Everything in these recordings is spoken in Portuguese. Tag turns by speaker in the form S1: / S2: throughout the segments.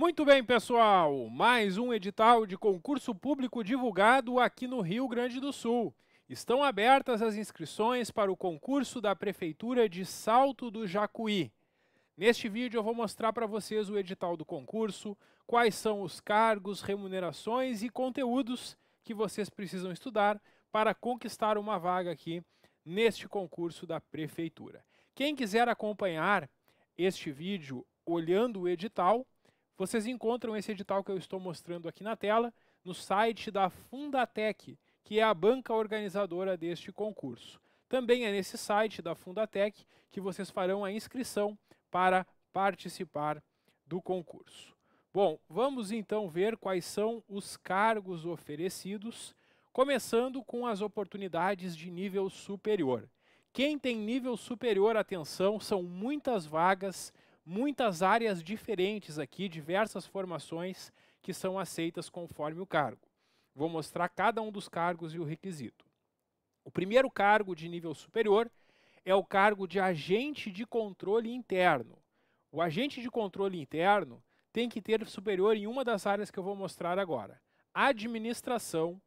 S1: Muito bem, pessoal! Mais um edital de concurso público divulgado aqui no Rio Grande do Sul. Estão abertas as inscrições para o concurso da Prefeitura de Salto do Jacuí. Neste vídeo eu vou mostrar para vocês o edital do concurso, quais são os cargos, remunerações e conteúdos que vocês precisam estudar para conquistar uma vaga aqui neste concurso da Prefeitura. Quem quiser acompanhar este vídeo olhando o edital, vocês encontram esse edital que eu estou mostrando aqui na tela no site da Fundatec, que é a banca organizadora deste concurso. Também é nesse site da Fundatec que vocês farão a inscrição para participar do concurso. Bom, vamos então ver quais são os cargos oferecidos, começando com as oportunidades de nível superior. Quem tem nível superior, atenção, são muitas vagas muitas áreas diferentes aqui, diversas formações que são aceitas conforme o cargo. Vou mostrar cada um dos cargos e o requisito. O primeiro cargo de nível superior é o cargo de agente de controle interno. O agente de controle interno tem que ter superior em uma das áreas que eu vou mostrar agora: administração,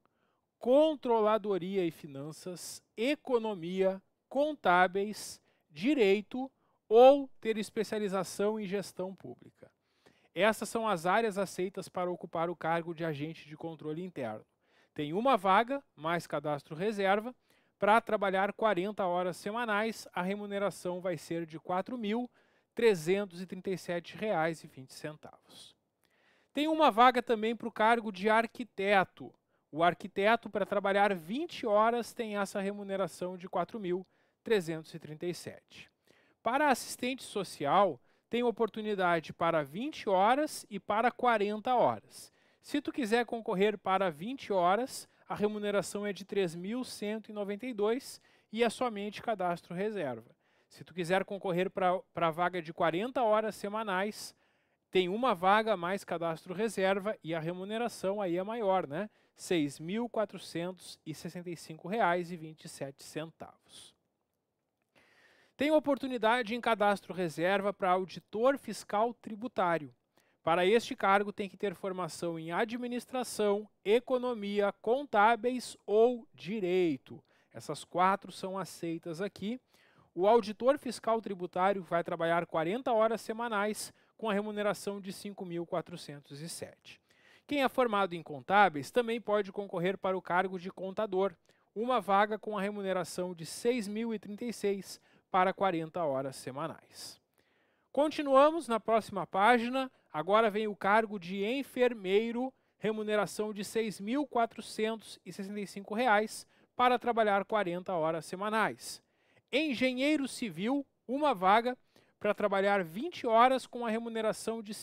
S1: controladoria e finanças, economia, contábeis, direito, ou ter especialização em gestão pública. Essas são as áreas aceitas para ocupar o cargo de agente de controle interno. Tem uma vaga, mais cadastro reserva, para trabalhar 40 horas semanais, a remuneração vai ser de R$ 4.337,20. Tem uma vaga também para o cargo de arquiteto. O arquiteto, para trabalhar 20 horas, tem essa remuneração de R$ 4.337. Para assistente social, tem oportunidade para 20 horas e para 40 horas. Se tu quiser concorrer para 20 horas, a remuneração é de 3.192 e é somente cadastro reserva. Se tu quiser concorrer para a vaga de 40 horas semanais, tem uma vaga mais cadastro reserva e a remuneração aí é maior, né? R$ 6.465,27. Tem oportunidade em cadastro reserva para auditor fiscal tributário. Para este cargo, tem que ter formação em administração, economia, contábeis ou direito. Essas quatro são aceitas aqui. O auditor fiscal tributário vai trabalhar 40 horas semanais com a remuneração de 5.407. Quem é formado em contábeis também pode concorrer para o cargo de contador, uma vaga com a remuneração de 6.036 para 40 horas semanais. Continuamos na próxima página. Agora vem o cargo de enfermeiro, remuneração de R$ 6.465 para trabalhar 40 horas semanais. Engenheiro civil, uma vaga para trabalhar 20 horas com a remuneração de R$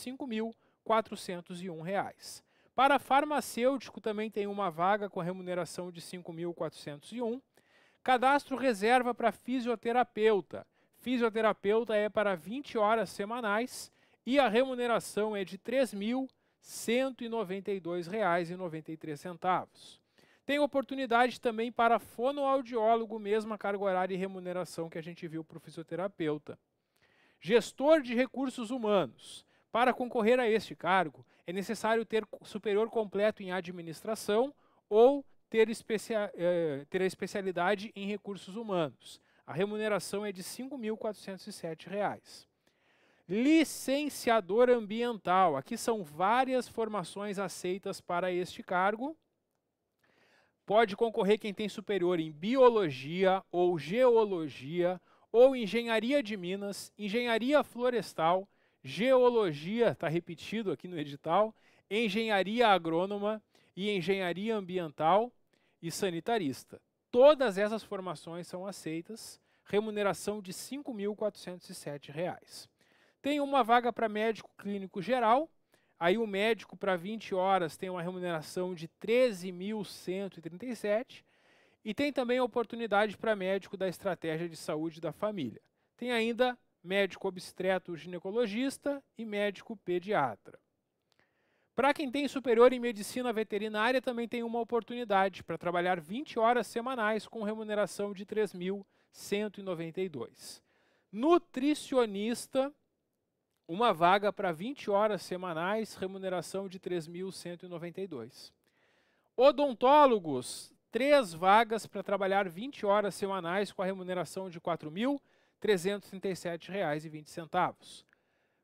S1: 5.401. Para farmacêutico também tem uma vaga com a remuneração de R$ 5.401 Cadastro reserva para fisioterapeuta. Fisioterapeuta é para 20 horas semanais e a remuneração é de R$ 3.192,93. Tem oportunidade também para fonoaudiólogo, mesma carga horária e remuneração que a gente viu para o fisioterapeuta. Gestor de recursos humanos. Para concorrer a este cargo, é necessário ter superior completo em administração ou ter especia, eh, ter a especialidade em recursos humanos. A remuneração é de R$ 5.407. Licenciador ambiental. Aqui são várias formações aceitas para este cargo. Pode concorrer quem tem superior em biologia ou geologia ou engenharia de minas, engenharia florestal, geologia, está repetido aqui no edital, engenharia agrônoma e engenharia ambiental e sanitarista. Todas essas formações são aceitas, remuneração de R$ 5.407. Tem uma vaga para médico clínico geral, aí o médico para 20 horas tem uma remuneração de R$ 13.137 e tem também oportunidade para médico da estratégia de saúde da família. Tem ainda médico obstreto, ginecologista e médico pediatra. Para quem tem superior em medicina veterinária, também tem uma oportunidade para trabalhar 20 horas semanais com remuneração de 3.192. Nutricionista, uma vaga para 20 horas semanais, remuneração de 3.192. Odontólogos, três vagas para trabalhar 20 horas semanais com a remuneração de R$ 4.337,20.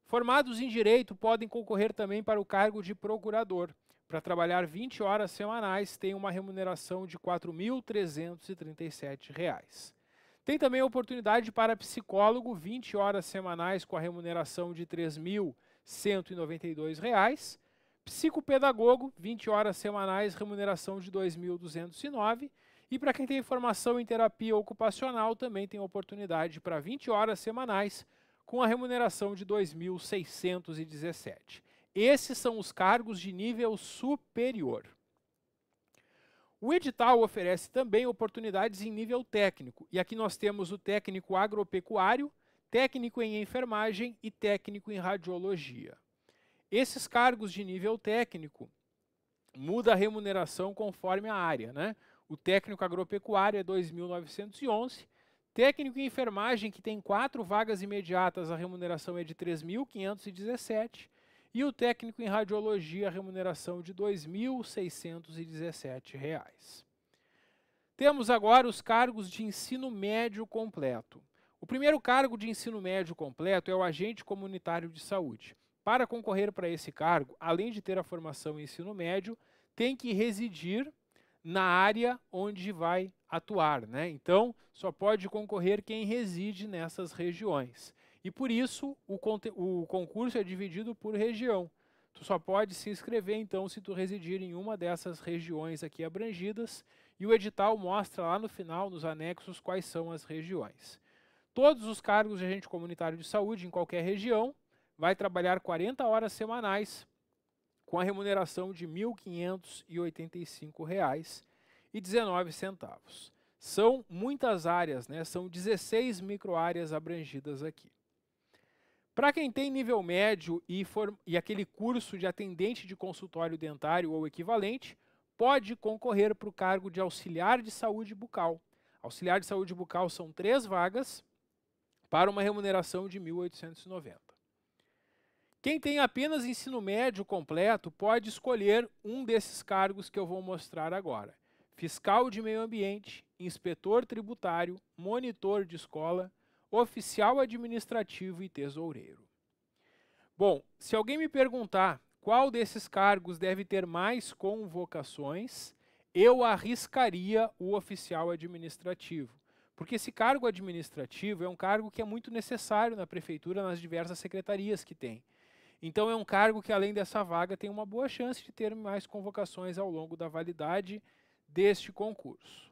S1: Formados em direito podem concorrer também para o cargo de procurador. Para trabalhar 20 horas semanais, tem uma remuneração de R$ 4.337. Tem também oportunidade para psicólogo 20 horas semanais com a remuneração de R$ 3.192. Psicopedagogo, 20 horas semanais, remuneração de 2.209. E para quem tem formação em terapia ocupacional, também tem oportunidade para 20 horas semanais, com a remuneração de 2.617. Esses são os cargos de nível superior. O edital oferece também oportunidades em nível técnico, e aqui nós temos o técnico agropecuário, técnico em enfermagem e técnico em radiologia. Esses cargos de nível técnico muda a remuneração conforme a área, né? O técnico agropecuário é 2.911 Técnico em enfermagem, que tem quatro vagas imediatas, a remuneração é de 3.517. E o técnico em radiologia, a remuneração de R$ 2.617. Temos agora os cargos de ensino médio completo. O primeiro cargo de ensino médio completo é o agente comunitário de saúde. Para concorrer para esse cargo, além de ter a formação em ensino médio, tem que residir na área onde vai atuar, né? Então, só pode concorrer quem reside nessas regiões. E por isso o, o concurso é dividido por região. Tu só pode se inscrever então se tu residir em uma dessas regiões aqui abrangidas, e o edital mostra lá no final, nos anexos, quais são as regiões. Todos os cargos de agente comunitário de saúde em qualquer região vai trabalhar 40 horas semanais com a remuneração de R$ 1.585,19. São muitas áreas, né? são 16 microáreas abrangidas aqui. Para quem tem nível médio e, e aquele curso de atendente de consultório dentário ou equivalente, pode concorrer para o cargo de auxiliar de saúde bucal. Auxiliar de saúde bucal são três vagas para uma remuneração de 1.890. Quem tem apenas ensino médio completo pode escolher um desses cargos que eu vou mostrar agora: fiscal de meio ambiente, inspetor tributário, monitor de escola, oficial administrativo e tesoureiro. Bom, se alguém me perguntar qual desses cargos deve ter mais convocações, eu arriscaria o oficial administrativo. Porque esse cargo administrativo é um cargo que é muito necessário na prefeitura, nas diversas secretarias que tem. Então é um cargo que, além dessa vaga, tem uma boa chance de ter mais convocações ao longo da validade deste concurso.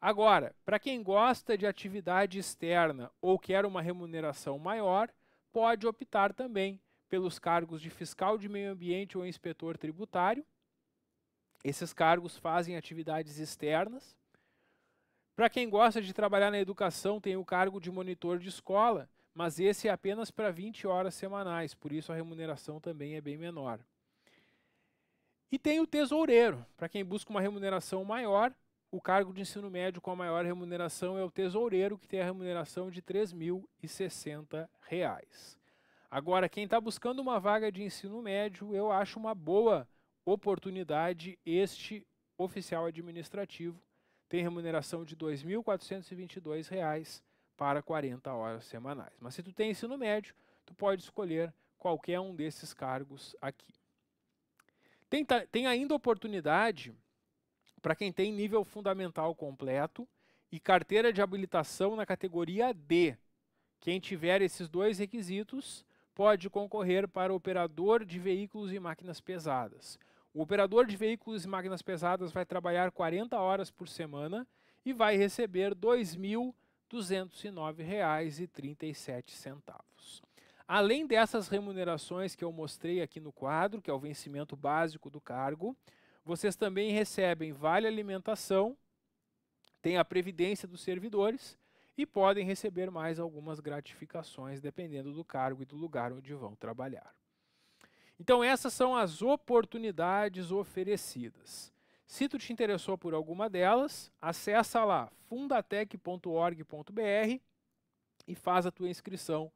S1: Agora, para quem gosta de atividade externa ou quer uma remuneração maior, pode optar também pelos cargos de fiscal de meio ambiente ou inspetor tributário. Esses cargos fazem atividades externas. Para quem gosta de trabalhar na educação, tem o cargo de monitor de escola, mas esse é apenas para 20 horas semanais, por isso a remuneração também é bem menor. E tem o tesoureiro, para quem busca uma remuneração maior, o cargo de ensino médio com a maior remuneração é o tesoureiro, que tem a remuneração de R$ 3.060. Agora, quem está buscando uma vaga de ensino médio, eu acho uma boa oportunidade este oficial administrativo. Tem remuneração de R$ 2.422 para 40 horas semanais. Mas se tu tem ensino médio, tu pode escolher qualquer um desses cargos aqui. Tem, tem ainda oportunidade para quem tem nível fundamental completo e carteira de habilitação na categoria D. Quem tiver esses dois requisitos pode concorrer para operador de veículos e máquinas pesadas. O operador de veículos e máquinas pesadas vai trabalhar 40 horas por semana e vai receber 2.000 R$ 209,37. Além dessas remunerações que eu mostrei aqui no quadro, que é o vencimento básico do cargo, vocês também recebem vale alimentação, tem a previdência dos servidores e podem receber mais algumas gratificações dependendo do cargo e do lugar onde vão trabalhar. Então essas são as oportunidades oferecidas. Se tu te interessou por alguma delas, acessa lá fundatec.org.br e faz a tua inscrição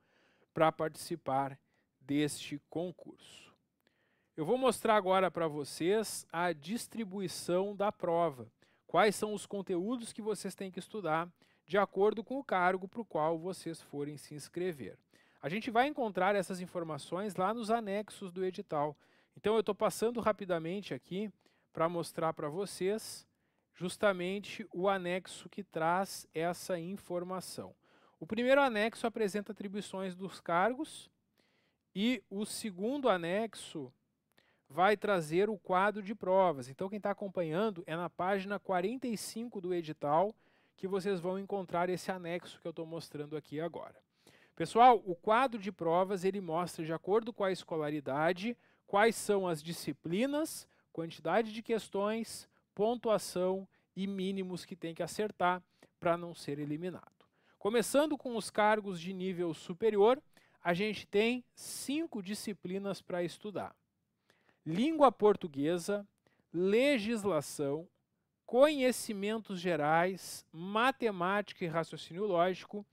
S1: para participar deste concurso. Eu vou mostrar agora para vocês a distribuição da prova. Quais são os conteúdos que vocês têm que estudar de acordo com o cargo para o qual vocês forem se inscrever. A gente vai encontrar essas informações lá nos anexos do edital. Então eu estou passando rapidamente aqui para mostrar para vocês justamente o anexo que traz essa informação. O primeiro anexo apresenta atribuições dos cargos e o segundo anexo vai trazer o quadro de provas. Então, quem está acompanhando é na página 45 do edital que vocês vão encontrar esse anexo que eu estou mostrando aqui agora. Pessoal, o quadro de provas ele mostra, de acordo com a escolaridade, quais são as disciplinas quantidade de questões, pontuação e mínimos que tem que acertar para não ser eliminado. Começando com os cargos de nível superior, a gente tem cinco disciplinas para estudar: língua portuguesa, legislação, conhecimentos gerais, matemática e raciocínio lógico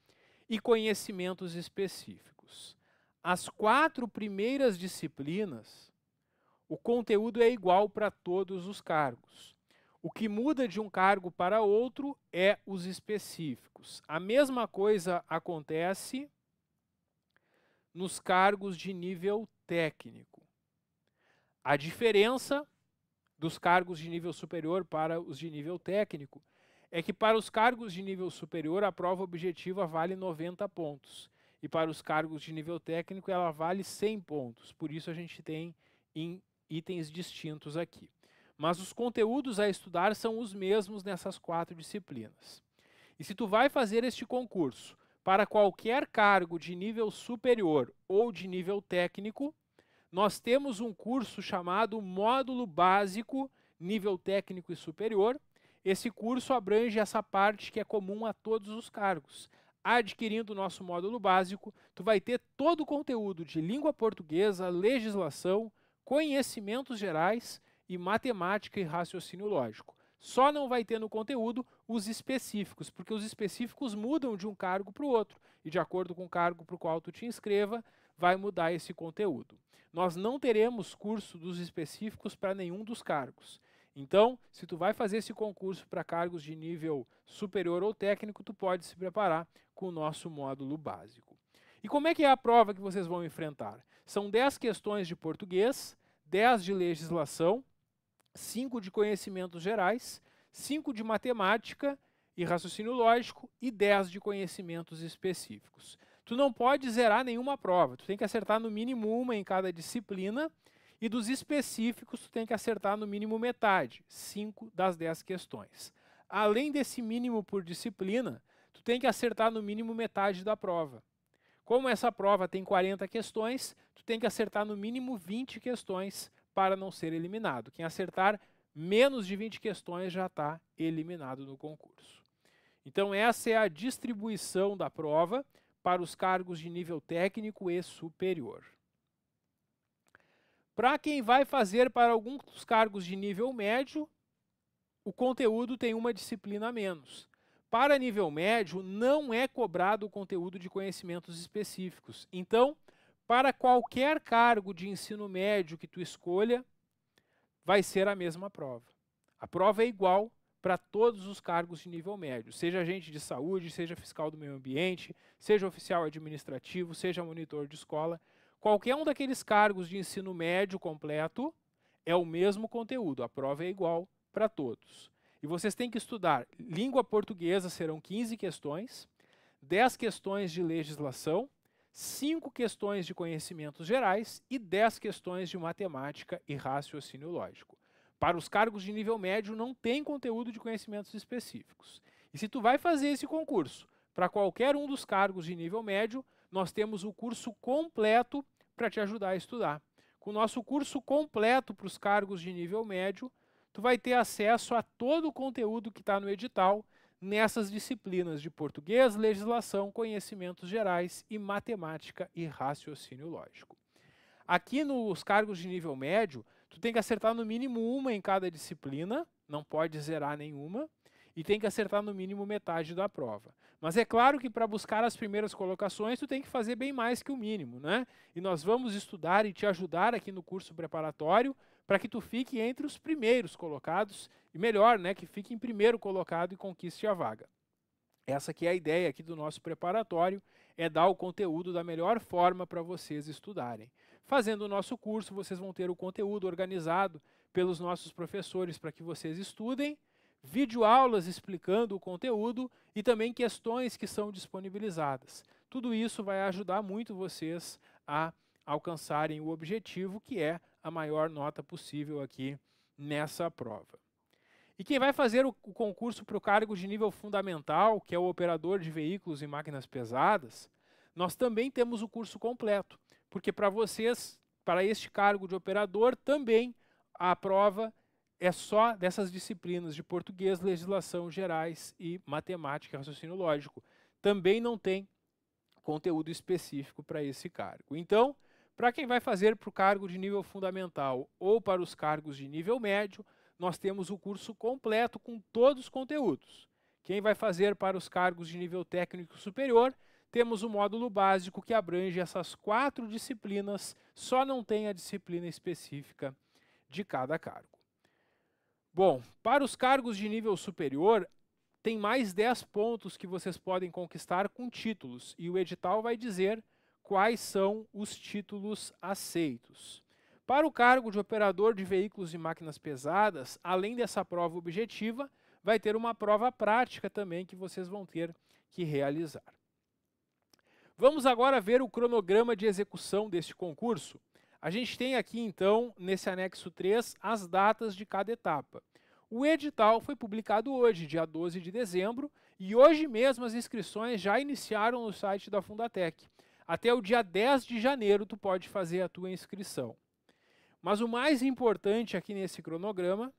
S1: e conhecimentos específicos. As quatro primeiras disciplinas o conteúdo é igual para todos os cargos. O que muda de um cargo para outro é os específicos. A mesma coisa acontece nos cargos de nível técnico. A diferença dos cargos de nível superior para os de nível técnico é que para os cargos de nível superior a prova objetiva vale 90 pontos e para os cargos de nível técnico ela vale 100 pontos. Por isso a gente tem em itens distintos aqui. Mas os conteúdos a estudar são os mesmos nessas quatro disciplinas. E se tu vai fazer este concurso para qualquer cargo de nível superior ou de nível técnico, nós temos um curso chamado Módulo Básico Nível Técnico e Superior. Esse curso abrange essa parte que é comum a todos os cargos. Adquirindo o nosso módulo básico, tu vai ter todo o conteúdo de língua portuguesa, legislação, conhecimentos gerais e matemática e raciocínio lógico. Só não vai ter no conteúdo os específicos, porque os específicos mudam de um cargo para o outro, e de acordo com o cargo para o qual tu te inscreva, vai mudar esse conteúdo. Nós não teremos curso dos específicos para nenhum dos cargos. Então, se tu vai fazer esse concurso para cargos de nível superior ou técnico, tu pode se preparar com o nosso módulo básico. E como é que é a prova que vocês vão enfrentar? São 10 questões de português, 10 de legislação, 5 de conhecimentos gerais, 5 de matemática e raciocínio lógico e 10 de conhecimentos específicos. Tu não pode zerar nenhuma prova, tu tem que acertar no mínimo uma em cada disciplina e dos específicos tu tem que acertar no mínimo metade, 5 das 10 questões. Além desse mínimo por disciplina, tu tem que acertar no mínimo metade da prova. Como essa prova tem 40 questões, tu tem que acertar no mínimo 20 questões para não ser eliminado. Quem acertar menos de 20 questões já está eliminado no concurso. Então essa é a distribuição da prova para os cargos de nível técnico e superior. Para quem vai fazer para alguns cargos de nível médio, o conteúdo tem uma disciplina a menos. Para nível médio, não é cobrado o conteúdo de conhecimentos específicos. Então, para qualquer cargo de ensino médio que tu escolha, vai ser a mesma prova. A prova é igual para todos os cargos de nível médio, seja agente de saúde, seja fiscal do meio ambiente, seja oficial administrativo, seja monitor de escola. Qualquer um daqueles cargos de ensino médio completo é o mesmo conteúdo, a prova é igual para todos. E vocês têm que estudar língua portuguesa, serão 15 questões, 10 questões de legislação, 5 questões de conhecimentos gerais e 10 questões de matemática e raciocínio lógico. Para os cargos de nível médio não tem conteúdo de conhecimentos específicos. E se tu vai fazer esse concurso para qualquer um dos cargos de nível médio, nós temos o curso completo para te ajudar a estudar. Com o nosso curso completo para os cargos de nível médio, tu vai ter acesso a todo o conteúdo que está no edital nessas disciplinas de português, legislação, conhecimentos gerais e matemática e raciocínio lógico. Aqui nos cargos de nível médio, tu tem que acertar no mínimo uma em cada disciplina, não pode zerar nenhuma, e tem que acertar no mínimo metade da prova. Mas é claro que para buscar as primeiras colocações, tu tem que fazer bem mais que o mínimo, né? E nós vamos estudar e te ajudar aqui no curso preparatório para que tu fique entre os primeiros colocados, e melhor, né, que fique em primeiro colocado e conquiste a vaga. Essa que é a ideia aqui do nosso preparatório, é dar o conteúdo da melhor forma para vocês estudarem. Fazendo o nosso curso, vocês vão ter o conteúdo organizado pelos nossos professores para que vocês estudem, videoaulas explicando o conteúdo e também questões que são disponibilizadas. Tudo isso vai ajudar muito vocês a alcançarem o objetivo que é a maior nota possível aqui nessa prova. E quem vai fazer o concurso para o cargo de nível fundamental, que é o operador de veículos e máquinas pesadas, nós também temos o curso completo, porque para vocês, para este cargo de operador, também a prova é só dessas disciplinas de português, legislação gerais e matemática e raciocínio lógico. Também não tem conteúdo específico para esse cargo. Então, para quem vai fazer para o cargo de nível fundamental ou para os cargos de nível médio, nós temos o curso completo com todos os conteúdos. Quem vai fazer para os cargos de nível técnico superior, temos o módulo básico que abrange essas quatro disciplinas, só não tem a disciplina específica de cada cargo. Bom, para os cargos de nível superior, tem mais 10 pontos que vocês podem conquistar com títulos, e o edital vai dizer quais são os títulos aceitos. Para o cargo de operador de veículos e máquinas pesadas, além dessa prova objetiva, vai ter uma prova prática também que vocês vão ter que realizar. Vamos agora ver o cronograma de execução deste concurso. A gente tem aqui, então, nesse anexo 3, as datas de cada etapa. O edital foi publicado hoje, dia 12 de dezembro, e hoje mesmo as inscrições já iniciaram no site da Fundatec. Até o dia 10 de janeiro tu pode fazer a tua inscrição. Mas o mais importante aqui nesse cronograma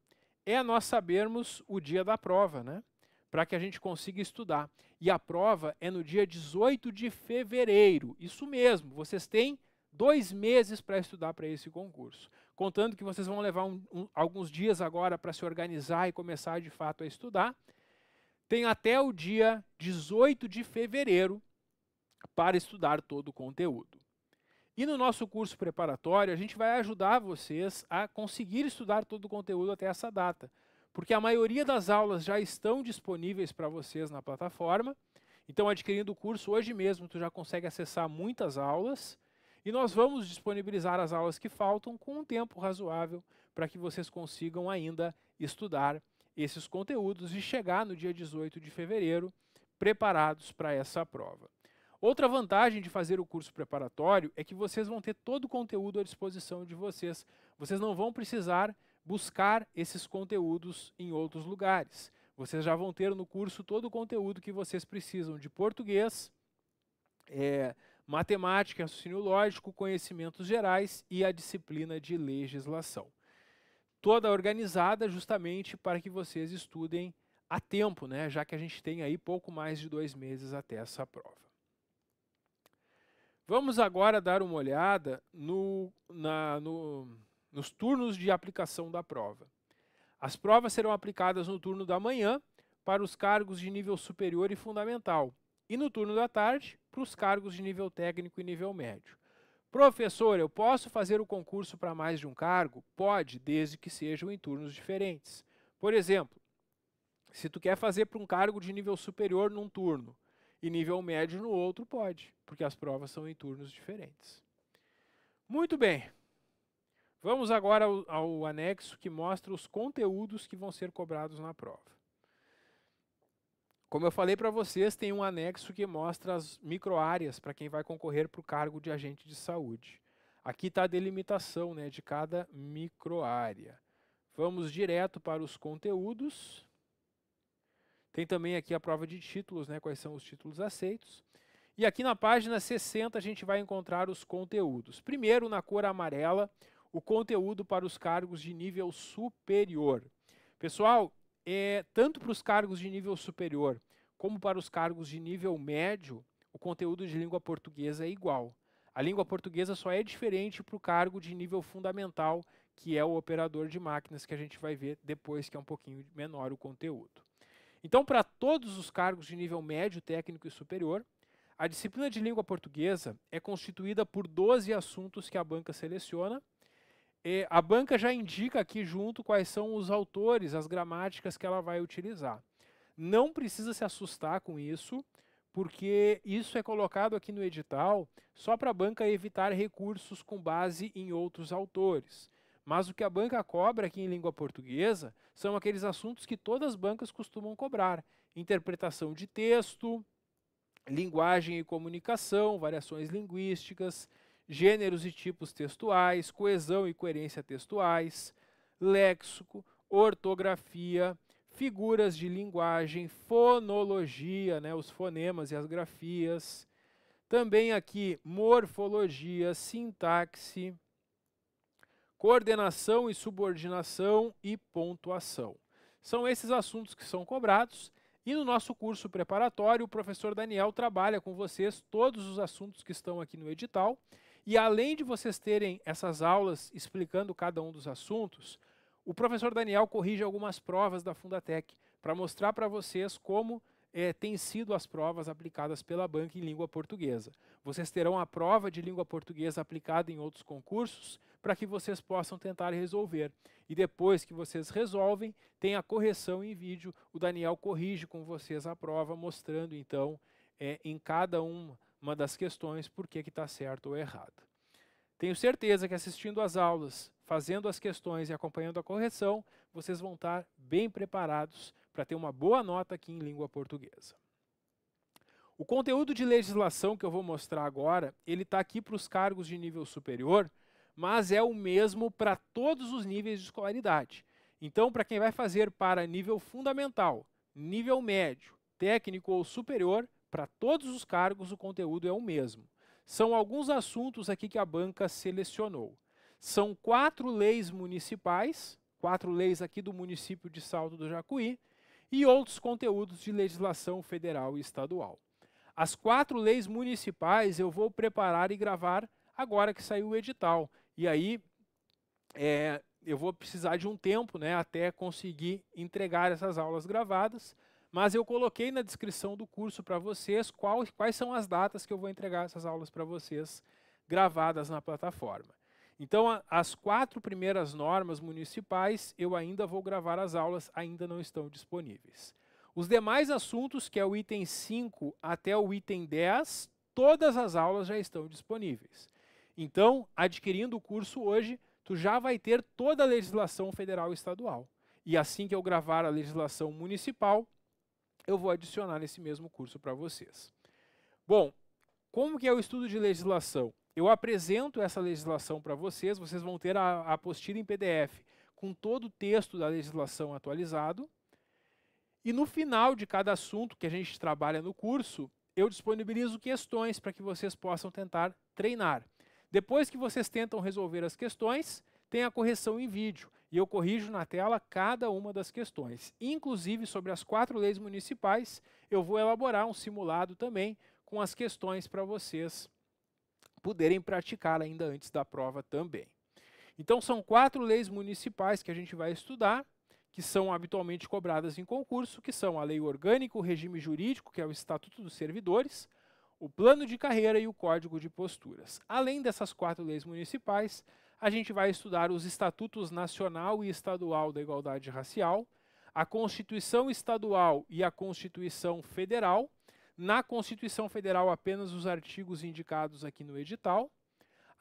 S1: é nós sabermos o dia da prova, né? Para que a gente consiga estudar. E a prova é no dia 18 de fevereiro. Isso mesmo, vocês têm dois meses para estudar para esse concurso. Contando que vocês vão levar um, um, alguns dias agora para se organizar e começar de fato a estudar. Tem até o dia 18 de fevereiro para estudar todo o conteúdo. E no nosso curso preparatório, a gente vai ajudar vocês a conseguir estudar todo o conteúdo até essa data, porque a maioria das aulas já estão disponíveis para vocês na plataforma. Então, adquirindo o curso hoje mesmo, tu já consegue acessar muitas aulas e nós vamos disponibilizar as aulas que faltam com um tempo razoável para que vocês consigam ainda estudar esses conteúdos e chegar no dia 18 de fevereiro preparados para essa prova. Outra vantagem de fazer o curso preparatório é que vocês vão ter todo o conteúdo à disposição de vocês. Vocês não vão precisar buscar esses conteúdos em outros lugares. Vocês já vão ter no curso todo o conteúdo que vocês precisam de português, é, matemática, raciocínio lógico, conhecimentos gerais e a disciplina de legislação. Toda organizada justamente para que vocês estudem a tempo, né? já que a gente tem aí pouco mais de dois meses até essa prova. Vamos agora dar uma olhada no, na, no, nos turnos de aplicação da prova. As provas serão aplicadas no turno da manhã para os cargos de nível superior e fundamental e no turno da tarde para os cargos de nível técnico e nível médio. Professor, eu posso fazer o concurso para mais de um cargo? Pode, desde que sejam em turnos diferentes. Por exemplo, se tu quer fazer para um cargo de nível superior num turno, e nível médio no outro pode, porque as provas são em turnos diferentes. Muito bem. Vamos agora ao, ao anexo que mostra os conteúdos que vão ser cobrados na prova. Como eu falei para vocês, tem um anexo que mostra as microáreas para quem vai concorrer para o cargo de agente de saúde. Aqui está a delimitação né, de cada microárea. Vamos direto para os conteúdos. Tem também aqui a prova de títulos, né? Quais são os títulos aceitos. E aqui na página 60 a gente vai encontrar os conteúdos. Primeiro, na cor amarela, o conteúdo para os cargos de nível superior. Pessoal, é, tanto para os cargos de nível superior como para os cargos de nível médio, o conteúdo de língua portuguesa é igual. A língua portuguesa só é diferente para o cargo de nível fundamental, que é o operador de máquinas, que a gente vai ver depois, que é um pouquinho menor o conteúdo. Então, para todos os cargos de nível médio, técnico e superior, a disciplina de língua portuguesa é constituída por 12 assuntos que a banca seleciona. E a banca já indica aqui junto quais são os autores, as gramáticas que ela vai utilizar. Não precisa se assustar com isso, porque isso é colocado aqui no edital só para a banca evitar recursos com base em outros autores. Mas o que a banca cobra aqui em língua portuguesa são aqueles assuntos que todas as bancas costumam cobrar: interpretação de texto, linguagem e comunicação, variações linguísticas, gêneros e tipos textuais, coesão e coerência textuais, léxico, ortografia, figuras de linguagem, fonologia, né, os fonemas e as grafias. Também aqui morfologia, sintaxe, coordenação e subordinação e pontuação. São esses assuntos que são cobrados e no nosso curso preparatório o professor Daniel trabalha com vocês todos os assuntos que estão aqui no edital e além de vocês terem essas aulas explicando cada um dos assuntos, o professor Daniel corrige algumas provas da Fundatec para mostrar para vocês como é, têm sido as provas aplicadas pela banca em língua portuguesa. Vocês terão a prova de língua portuguesa aplicada em outros concursos para que vocês possam tentar resolver. E depois que vocês resolvem, tem a correção em vídeo. O Daniel corrige com vocês a prova, mostrando então é, em cada uma das questões por que está certo ou errado. Tenho certeza que assistindo às aulas, fazendo as questões e acompanhando a correção, vocês vão estar bem preparados para ter uma boa nota aqui em língua portuguesa. O conteúdo de legislação que eu vou mostrar agora, ele está aqui para os cargos de nível superior, mas é o mesmo para todos os níveis de escolaridade. Então, para quem vai fazer para nível fundamental, nível médio, técnico ou superior, para todos os cargos o conteúdo é o mesmo. São alguns assuntos aqui que a banca selecionou. São quatro leis municipais, quatro leis aqui do município de Salto do Jacuí, e outros conteúdos de legislação federal e estadual. As quatro leis municipais eu vou preparar e gravar agora que saiu o edital. E aí é, eu vou precisar de um tempo né, até conseguir entregar essas aulas gravadas, mas eu coloquei na descrição do curso para vocês qual, quais são as datas que eu vou entregar essas aulas para vocês gravadas na plataforma. Então, a, as quatro primeiras normas municipais, eu ainda vou gravar as aulas, ainda não estão disponíveis. Os demais assuntos, que é o item 5 até o item 10, todas as aulas já estão disponíveis. Então, adquirindo o curso hoje, tu já vai ter toda a legislação federal e estadual. E assim que eu gravar a legislação municipal, eu vou adicionar nesse mesmo curso para vocês. Bom, como que é o estudo de legislação? Eu apresento essa legislação para vocês, vocês vão ter a, apostila em PDF com todo o texto da legislação atualizado. E no final de cada assunto que a gente trabalha no curso, eu disponibilizo questões para que vocês possam tentar treinar. Depois que vocês tentam resolver as questões, tem a correção em vídeo e eu corrijo na tela cada uma das questões. Inclusive sobre as quatro leis municipais, eu vou elaborar um simulado também com as questões para vocês poderem praticar ainda antes da prova também. Então são quatro leis municipais que a gente vai estudar, que são habitualmente cobradas em concurso, que são a lei orgânica, o regime jurídico, que é o Estatuto dos Servidores, o plano de carreira e o código de posturas. Além dessas quatro leis municipais, a gente vai estudar os estatutos nacional e estadual da igualdade racial, a Constituição estadual e a Constituição federal, na Constituição Federal apenas os artigos indicados aqui no edital,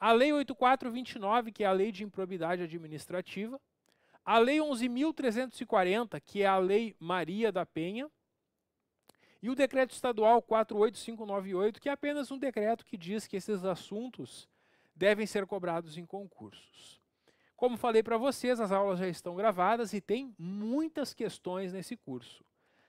S1: a Lei 8429, que é a Lei de Improbidade Administrativa, a Lei 11.340, que é a Lei Maria da Penha, e o Decreto Estadual 48598, que é apenas um decreto que diz que esses assuntos devem ser cobrados em concursos. Como falei para vocês, as aulas já estão gravadas e tem muitas questões nesse curso.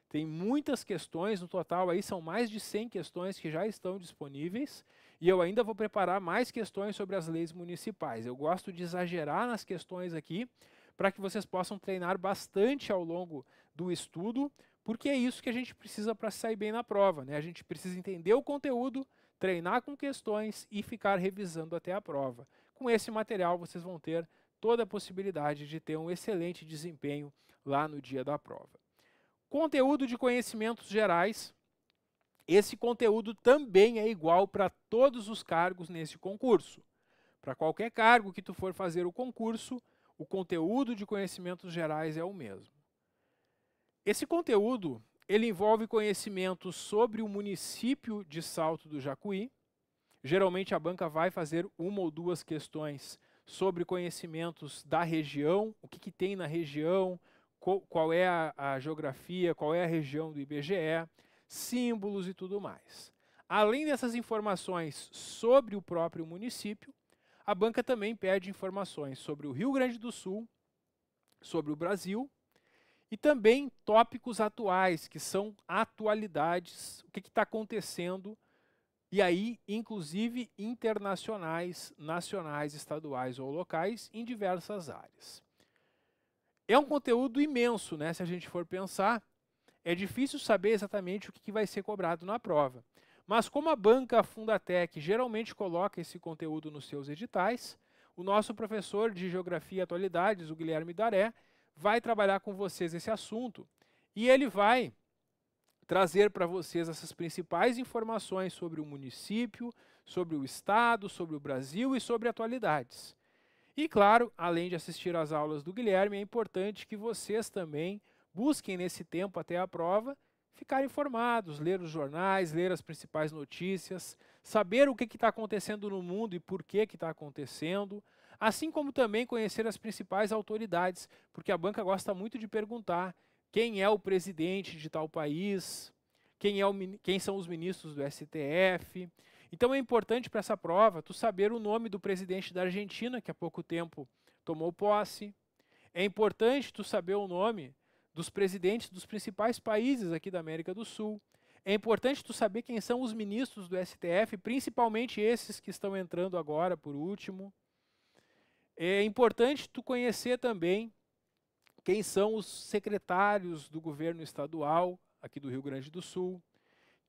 S1: Tem muitas questões, no total aí são mais de 100 questões que já estão disponíveis, e eu ainda vou preparar mais questões sobre as leis municipais. Eu gosto de exagerar nas questões aqui, para que vocês possam treinar bastante ao longo do estudo, porque é isso que a gente precisa para sair bem na prova, né? A gente precisa entender o conteúdo, treinar com questões e ficar revisando até a prova. Com esse material vocês vão ter toda a possibilidade de ter um excelente desempenho lá no dia da prova. Conteúdo de conhecimentos gerais. Esse conteúdo também é igual para todos os cargos nesse concurso. Para qualquer cargo que tu for fazer o concurso, o conteúdo de conhecimentos gerais é o mesmo. Esse conteúdo, ele envolve conhecimentos sobre o município de Salto do Jacuí. Geralmente a banca vai fazer uma ou duas questões sobre conhecimentos da região, o que, que tem na região, qual, é a, a geografia, qual é a região do IBGE, símbolos e tudo mais. Além dessas informações sobre o próprio município, a banca também pede informações sobre o Rio Grande do Sul, sobre o Brasil e também tópicos atuais, que são atualidades, o que está acontecendo, e aí, inclusive, internacionais, nacionais, estaduais ou locais, em diversas áreas. É um conteúdo imenso, né? Se a gente for pensar, é difícil saber exatamente o que vai ser cobrado na prova. Mas como a banca Fundatec geralmente coloca esse conteúdo nos seus editais, o nosso professor de Geografia e Atualidades, o Guilherme Daré, vai trabalhar com vocês esse assunto e ele vai trazer para vocês essas principais informações sobre o município, sobre o estado, sobre o Brasil e sobre atualidades. E claro, além de assistir às aulas do Guilherme, é importante que vocês também busquem nesse tempo até a prova ficar informados, ler os jornais, ler as principais notícias, saber o que está acontecendo no mundo e por que está acontecendo, assim como também conhecer as principais autoridades, porque a banca gosta muito de perguntar quem é o presidente de tal país, quem, é o, quem são os ministros do STF, então é importante para essa prova tu saber o nome do presidente da Argentina, que há pouco tempo tomou posse. É importante tu saber o nome dos presidentes dos principais países aqui da América do Sul. É importante tu saber quem são os ministros do STF, principalmente esses que estão entrando agora por último. É importante tu conhecer também quem são os secretários do governo estadual aqui do Rio Grande do Sul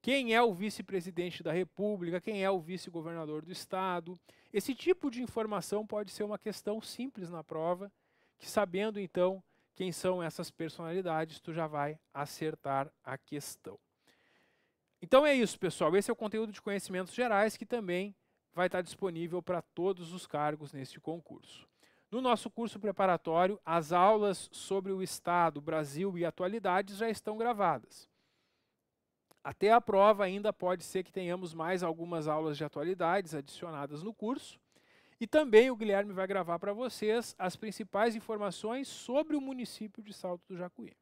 S1: quem é o vice-presidente da República, quem é o vice-governador do estado. Esse tipo de informação pode ser uma questão simples na prova, que sabendo então quem são essas personalidades, tu já vai acertar a questão. Então é isso, pessoal. Esse é o conteúdo de conhecimentos gerais que também vai estar disponível para todos os cargos neste concurso. No nosso curso preparatório, as aulas sobre o Estado, Brasil e atualidades já estão gravadas. Até a prova ainda pode ser que tenhamos mais algumas aulas de atualidades adicionadas no curso. E também o Guilherme vai gravar para vocês as principais informações sobre o município de Salto do Jacuí.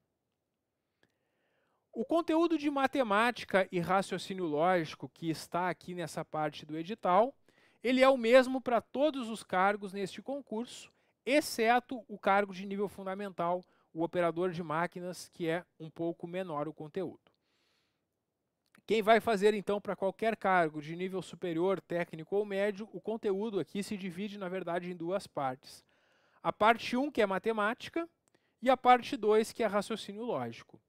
S1: O conteúdo de matemática e raciocínio lógico que está aqui nessa parte do edital, ele é o mesmo para todos os cargos neste concurso, exceto o cargo de nível fundamental, o operador de máquinas, que é um pouco menor o conteúdo. Quem vai fazer então para qualquer cargo de nível superior, técnico ou médio, o conteúdo aqui se divide, na verdade, em duas partes. A parte 1, um, que é matemática, e a parte 2, que é raciocínio lógico.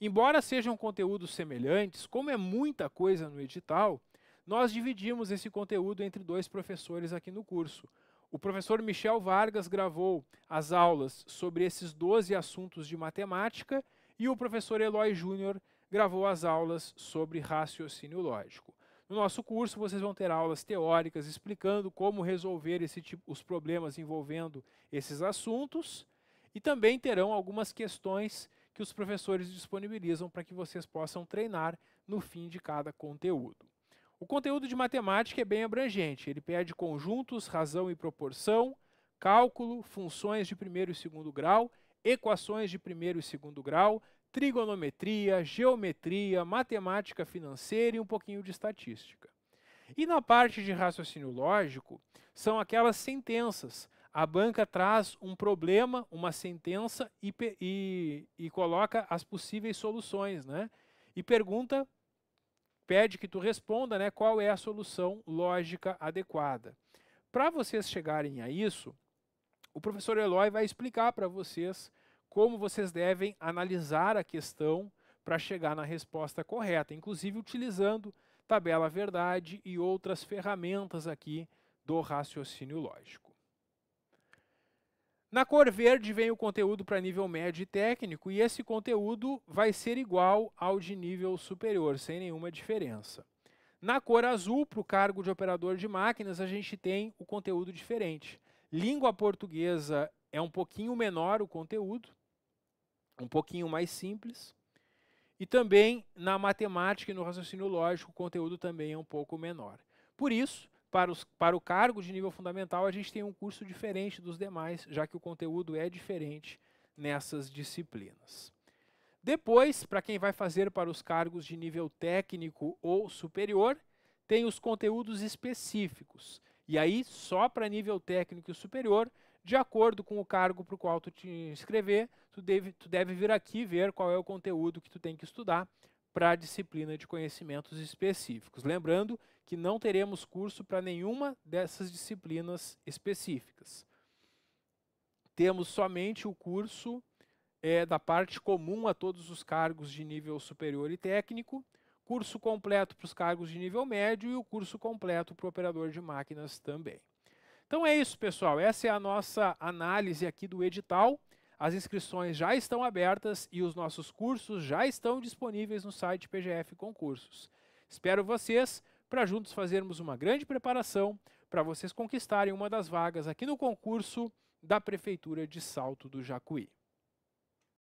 S1: Embora sejam conteúdos semelhantes, como é muita coisa no edital, nós dividimos esse conteúdo entre dois professores aqui no curso. O professor Michel Vargas gravou as aulas sobre esses 12 assuntos de matemática e o professor Eloy Júnior gravou as aulas sobre raciocínio lógico. No nosso curso, vocês vão ter aulas teóricas explicando como resolver esse tipo, os problemas envolvendo esses assuntos e também terão algumas questões que os professores disponibilizam para que vocês possam treinar no fim de cada conteúdo. O conteúdo de matemática é bem abrangente, ele pede conjuntos, razão e proporção, cálculo, funções de primeiro e segundo grau, equações de primeiro e segundo grau, trigonometria, geometria, matemática financeira e um pouquinho de estatística. E na parte de raciocínio lógico, são aquelas sentenças. A banca traz um problema, uma sentença e, e, e coloca as possíveis soluções, né? E pergunta, pede que tu responda, né? Qual é a solução lógica adequada? Para vocês chegarem a isso, o professor Eloy vai explicar para vocês como vocês devem analisar a questão para chegar na resposta correta, inclusive utilizando tabela verdade e outras ferramentas aqui do raciocínio lógico. Na cor verde vem o conteúdo para nível médio e técnico, e esse conteúdo vai ser igual ao de nível superior, sem nenhuma diferença. Na cor azul, para o cargo de operador de máquinas, a gente tem o conteúdo diferente. Língua portuguesa é um pouquinho menor o conteúdo, um pouquinho mais simples. E também na matemática e no raciocínio lógico, o conteúdo também é um pouco menor. Por isso, para, os, para o cargo de nível fundamental, a gente tem um curso diferente dos demais, já que o conteúdo é diferente nessas disciplinas. Depois, para quem vai fazer para os cargos de nível técnico ou superior, tem os conteúdos específicos. E aí, só para nível técnico e superior, de acordo com o cargo para o qual tu te inscrever, tu deve, tu deve vir aqui ver qual é o conteúdo que tu tem que estudar para a disciplina de conhecimentos específicos. Lembrando que não teremos curso para nenhuma dessas disciplinas específicas. Temos somente o curso é, da parte comum a todos os cargos de nível superior e técnico, curso completo para os cargos de nível médio e o curso completo para o operador de máquinas também. Então é isso, pessoal. Essa é a nossa análise aqui do edital. As inscrições já estão abertas e os nossos cursos já estão disponíveis no site PGF Concursos. Espero vocês para juntos fazermos uma grande preparação para vocês conquistarem uma das vagas aqui no concurso da Prefeitura de Salto do Jacuí.